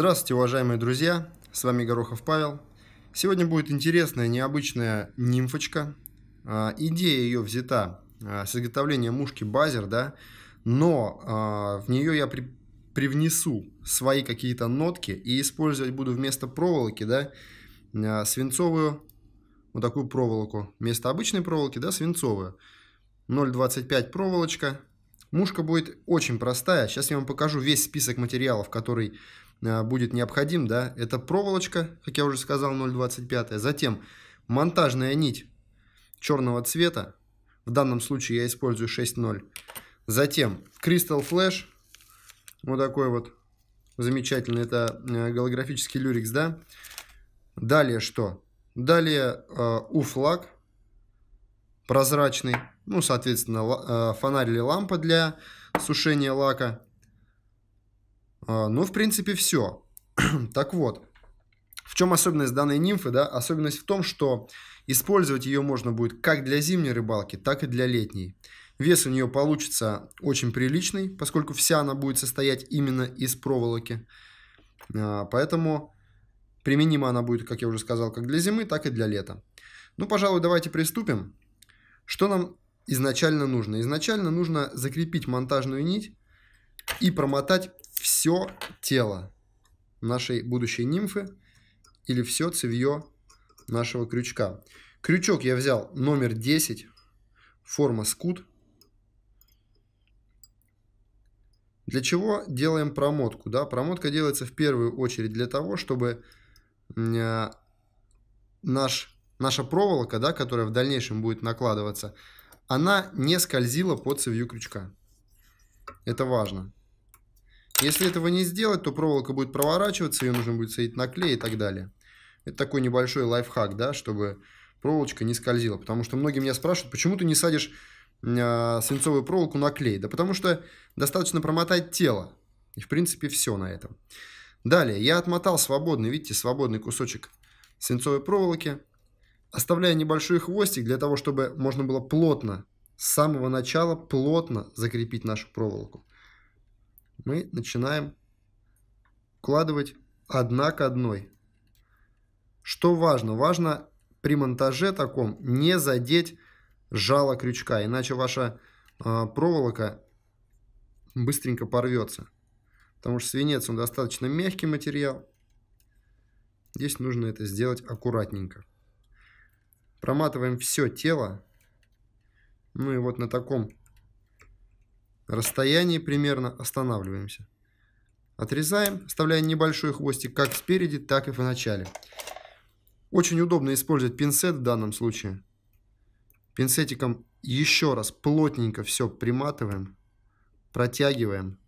Здравствуйте, уважаемые друзья! С вами Горохов Павел. Сегодня будет интересная, необычная нимфочка. А, идея ее взята а, с изготовления мушки базер, да, но а, в нее я при, привнесу свои какие-то нотки и использовать буду вместо проволоки, да, свинцовую вот такую проволоку. Вместо обычной проволоки, да, свинцовую. 0,25 проволочка, Мушка будет очень простая. Сейчас я вам покажу весь список материалов, который э, будет необходим. Да? Это проволочка, как я уже сказал, 0,25. Затем монтажная нить черного цвета. В данном случае я использую 6.0. Затем кристалл флэш, Вот такой вот замечательный. Это э, голографический люрикс, да? Далее что? Далее э, прозрачный, ну, соответственно, э, фонарь или лампа для сушения лака. А, ну, в принципе, все. так вот, в чем особенность данной нимфы, да? Особенность в том, что использовать ее можно будет как для зимней рыбалки, так и для летней. Вес у нее получится очень приличный, поскольку вся она будет состоять именно из проволоки. А, поэтому применима она будет, как я уже сказал, как для зимы, так и для лета. Ну, пожалуй, давайте приступим. Что нам изначально нужно? Изначально нужно закрепить монтажную нить и промотать все тело нашей будущей нимфы или все цевье нашего крючка. Крючок я взял номер 10, форма скут. Для чего делаем промотку? Да? Промотка делается в первую очередь для того, чтобы наш наша проволока, да, которая в дальнейшем будет накладываться, она не скользила по цевью крючка. Это важно. Если этого не сделать, то проволока будет проворачиваться, ее нужно будет садить на клей и так далее. Это такой небольшой лайфхак, да, чтобы проволочка не скользила. Потому что многие меня спрашивают, почему ты не садишь э, свинцовую проволоку на клей? Да потому что достаточно промотать тело. И в принципе все на этом. Далее, я отмотал свободный, видите, свободный кусочек свинцовой проволоки оставляя небольшой хвостик для того, чтобы можно было плотно, с самого начала плотно закрепить нашу проволоку. Мы начинаем укладывать одна к одной. Что важно? Важно при монтаже таком не задеть жало крючка, иначе ваша э, проволока быстренько порвется. Потому что свинец, он достаточно мягкий материал. Здесь нужно это сделать аккуратненько. Проматываем все тело. Ну и вот на таком расстоянии примерно останавливаемся. Отрезаем, оставляя небольшой хвостик как спереди, так и в начале. Очень удобно использовать пинцет в данном случае. Пинцетиком еще раз плотненько все приматываем, протягиваем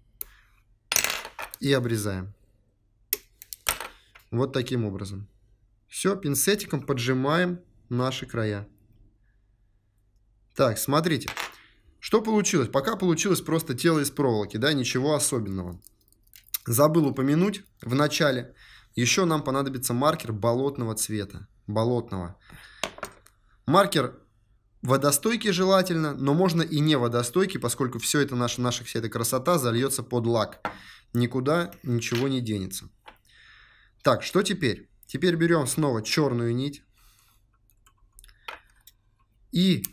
и обрезаем. Вот таким образом. Все, пинцетиком поджимаем наши края. Так, смотрите. Что получилось? Пока получилось просто тело из проволоки, да, ничего особенного. Забыл упомянуть в начале. Еще нам понадобится маркер болотного цвета. Болотного. Маркер водостойкий желательно, но можно и не водостойкий, поскольку все это наша, наша вся эта красота зальется под лак. Никуда ничего не денется. Так, что теперь? Теперь берем снова черную нить. И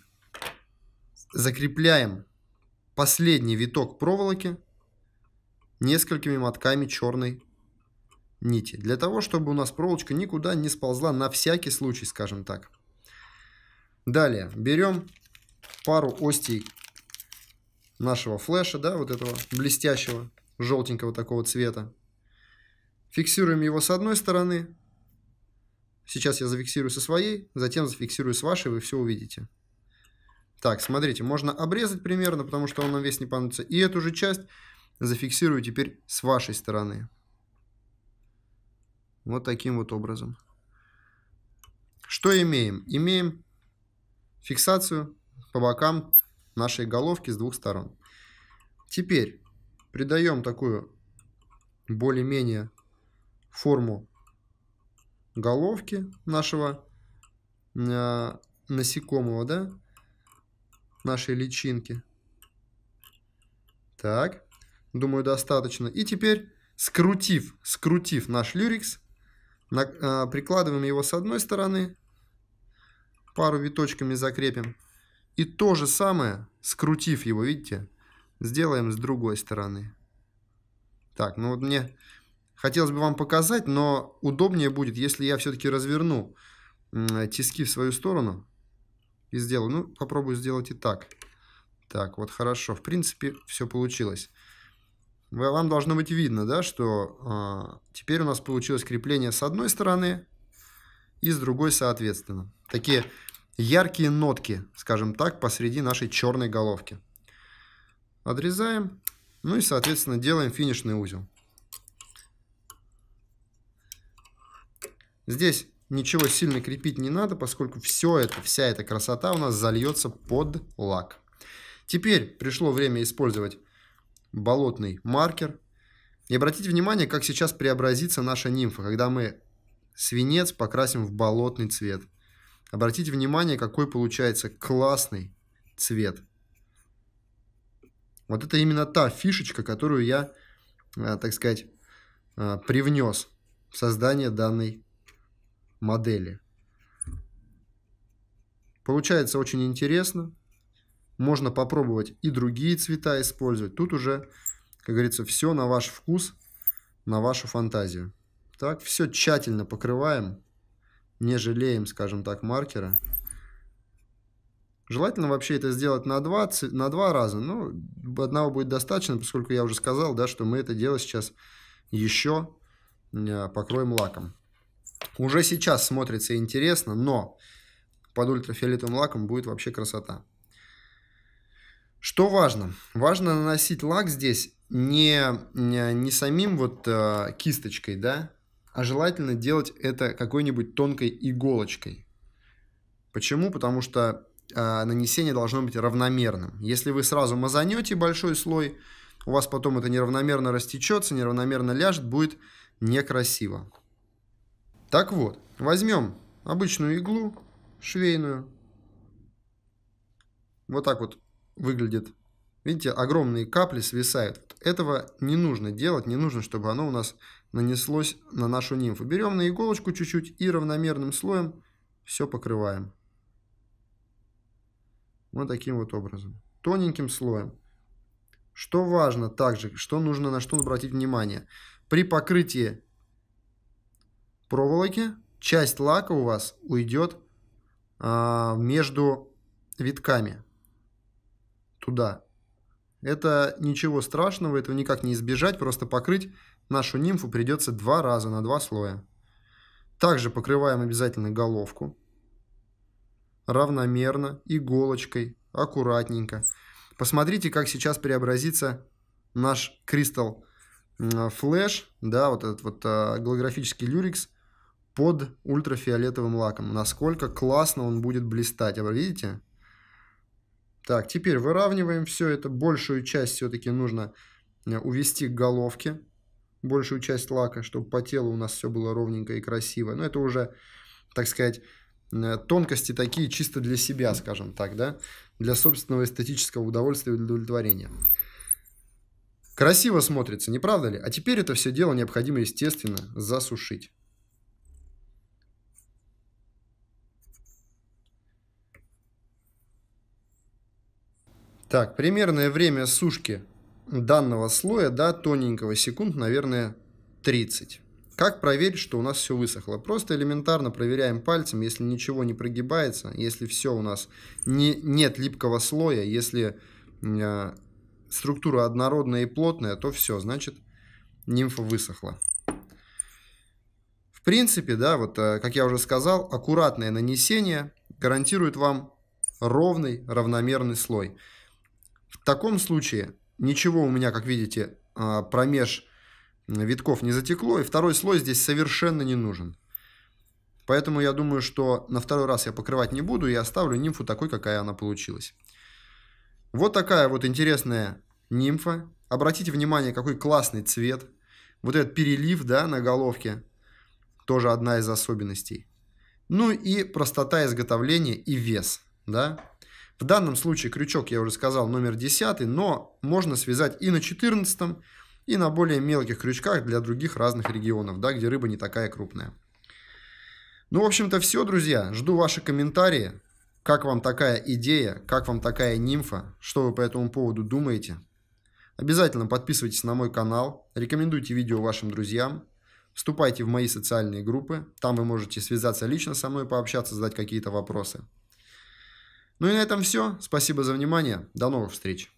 закрепляем последний виток проволоки несколькими мотками черной нити. Для того, чтобы у нас проволочка никуда не сползла на всякий случай, скажем так. Далее берем пару остей нашего флеша, да, вот этого блестящего, желтенького такого цвета. Фиксируем его с одной стороны, Сейчас я зафиксирую со своей, затем зафиксирую с вашей, вы все увидите. Так, смотрите, можно обрезать примерно, потому что он нам весь не понадобится. И эту же часть зафиксирую теперь с вашей стороны. Вот таким вот образом. Что имеем? Имеем фиксацию по бокам нашей головки с двух сторон. Теперь придаем такую более-менее форму головки нашего э, насекомого, да, нашей личинки. Так, думаю, достаточно. И теперь, скрутив, скрутив наш люрикс, на, э, прикладываем его с одной стороны, пару виточками закрепим. И то же самое, скрутив его, видите, сделаем с другой стороны. Так, ну вот мне хотелось бы вам показать, но удобнее будет, если я все-таки разверну тиски в свою сторону и сделаю. Ну, попробую сделать и так. Так, вот хорошо. В принципе, все получилось. Вам должно быть видно, да, что э, теперь у нас получилось крепление с одной стороны и с другой соответственно. Такие яркие нотки, скажем так, посреди нашей черной головки. Отрезаем. Ну и, соответственно, делаем финишный узел. Здесь ничего сильно крепить не надо, поскольку все это, вся эта красота у нас зальется под лак. Теперь пришло время использовать болотный маркер. И обратите внимание, как сейчас преобразится наша нимфа, когда мы свинец покрасим в болотный цвет. Обратите внимание, какой получается классный цвет. Вот это именно та фишечка, которую я, э, так сказать, э, привнес в создание данной модели. Получается очень интересно. Можно попробовать и другие цвета использовать. Тут уже, как говорится, все на ваш вкус, на вашу фантазию. Так, все тщательно покрываем, не жалеем, скажем так, маркера. Желательно вообще это сделать на два, на два раза, Ну, одного будет достаточно, поскольку я уже сказал, да, что мы это дело сейчас еще э, покроем лаком уже сейчас смотрится интересно, но под ультрафиолетовым лаком будет вообще красота. Что важно? Важно наносить лак здесь не, не, не самим вот э, кисточкой, да, а желательно делать это какой-нибудь тонкой иголочкой. Почему? Потому что э, нанесение должно быть равномерным. Если вы сразу мазанете большой слой, у вас потом это неравномерно растечется, неравномерно ляжет, будет некрасиво. Так вот, возьмем обычную иглу швейную. Вот так вот выглядит. Видите, огромные капли свисают. Этого не нужно делать, не нужно, чтобы оно у нас нанеслось на нашу нимфу. Берем на иголочку чуть-чуть и равномерным слоем все покрываем. Вот таким вот образом. Тоненьким слоем. Что важно также, что нужно на что обратить внимание. При покрытии проволоки, часть лака у вас уйдет а, между витками туда. Это ничего страшного, этого никак не избежать, просто покрыть нашу нимфу придется два раза на два слоя. Также покрываем обязательно головку равномерно, иголочкой, аккуратненько. Посмотрите, как сейчас преобразится наш кристалл флэш, да, вот этот вот а, голографический люрикс – под ультрафиолетовым лаком. Насколько классно он будет блистать. А вы видите? Так, теперь выравниваем все это. Большую часть все-таки нужно э, увести к головке. Большую часть лака, чтобы по телу у нас все было ровненько и красиво. Но ну, это уже, так сказать, э, тонкости такие чисто для себя, скажем так, да? Для собственного эстетического удовольствия и удовлетворения. Красиво смотрится, не правда ли? А теперь это все дело необходимо, естественно, засушить. Так, примерное время сушки данного слоя, да, тоненького, секунд, наверное, 30. Как проверить, что у нас все высохло? Просто элементарно проверяем пальцем, если ничего не прогибается, если все у нас не, нет липкого слоя, если э, структура однородная и плотная, то все, значит, нимфа высохла. В принципе, да, вот, э, как я уже сказал, аккуратное нанесение гарантирует вам ровный, равномерный слой таком случае ничего у меня, как видите, а, промеж витков не затекло, и второй слой здесь совершенно не нужен. Поэтому я думаю, что на второй раз я покрывать не буду и оставлю нимфу такой, какая она получилась. Вот такая вот интересная нимфа. Обратите внимание, какой классный цвет. Вот этот перелив да, на головке тоже одна из особенностей. Ну и простота изготовления и вес. Да? В данном случае крючок, я уже сказал, номер 10, но можно связать и на 14, и на более мелких крючках для других разных регионов, да, где рыба не такая крупная. Ну, в общем-то, все, друзья. Жду ваши комментарии. Как вам такая идея? Как вам такая нимфа? Что вы по этому поводу думаете? Обязательно подписывайтесь на мой канал, рекомендуйте видео вашим друзьям, вступайте в мои социальные группы, там вы можете связаться лично со мной, пообщаться, задать какие-то вопросы. Ну и на этом все. Спасибо за внимание. До новых встреч.